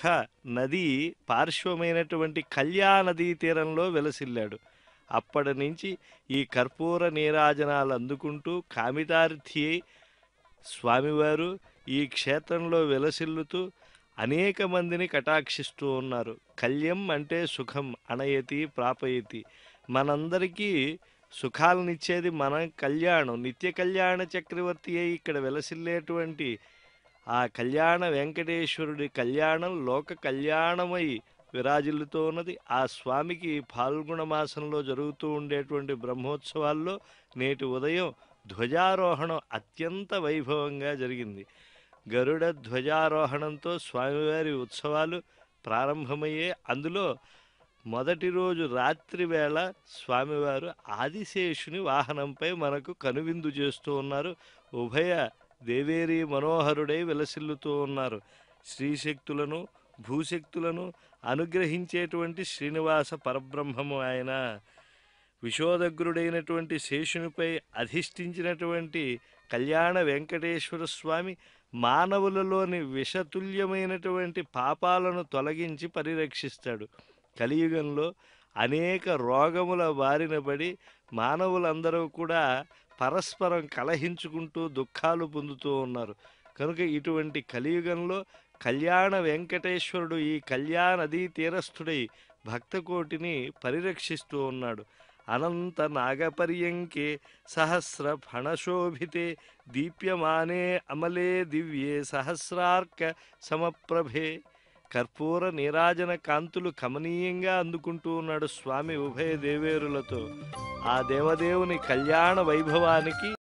హ నది పార్శ్వమైనటువంటి కళ్యాణదీ తీరంలో వెలసిల్లాడు అప్పటి నుంచి ఈ కర్పూర నీరాజనాలు అందుకుంటూ కామితార్థి స్వామివారు ఈ క్షేత్రంలో వెలసిల్లుతూ అనేక మందిని కటాక్షిస్తూ ఉన్నారు కళ్యం అంటే సుఖం అణయతి ప్రాపయతి మనందరికీ సుఖాలనిచ్చేది మన కళ్యాణం నిత్య కళ్యాణ చక్రవర్తి అయి ఇక్కడ వెలసిల్లేటువంటి ఆ కళ్యాణ వెంకటేశ్వరుడి కళ్యాణం లోక కళ్యాణమై విరాజిల్లుతూ ఉన్నది ఆ స్వామికి పాల్గొణ మాసంలో జరుగుతూ ఉండేటువంటి బ్రహ్మోత్సవాల్లో నేటి ఉదయం ధ్వజారోహణం అత్యంత వైభవంగా జరిగింది గరుడ ధ్వజారోహణంతో స్వామివారి ఉత్సవాలు ప్రారంభమయ్యే అందులో మొదటి రోజు రాత్రి వేళ స్వామివారు ఆదిశేషుని వాహనంపై మనకు కనువిందు చేస్తూ ఉన్నారు ఉభయ దేవేరి మనోహరుడై విలసిల్లుతూ ఉన్నారు శ్రీశక్తులను భూశక్తులను అనుగ్రహించేటువంటి శ్రీనివాస పరబ్రహ్మము ఆయన విశోదగ్రుడైనటువంటి శేషునిపై అధిష్ఠించినటువంటి కళ్యాణ వెంకటేశ్వర స్వామి మానవులలోని విషతుల్యమైనటువంటి పాపాలను తొలగించి పరిరక్షిస్తాడు కలియుగంలో అనేక రోగముల బారిన పడి మానవులందరూ కూడా పరస్పరం కలహించుకుంటూ దుఃఖాలు పొందుతూ ఉన్నారు కనుక ఇటువంటి కలియుగంలో కళ్యాణ వెంకటేశ్వరుడు ఈ కళ్యాణదీ తీరస్థుడై భక్తకోటిని పరిరక్షిస్తూ ఉన్నాడు అనంత నాగపర్యంకే సహస్ర ఫణశోభితే దీప్యమానే అమలే దివ్యే సహస్రార్క సమప్రభే కర్పూర నీరాజన కాంతులు కమనీయంగా అందుకుంటూ ఉన్నాడు స్వామి ఉభయ దేవేరులతో ఆ దేవదేవుని కళ్యాణ వైభవానికి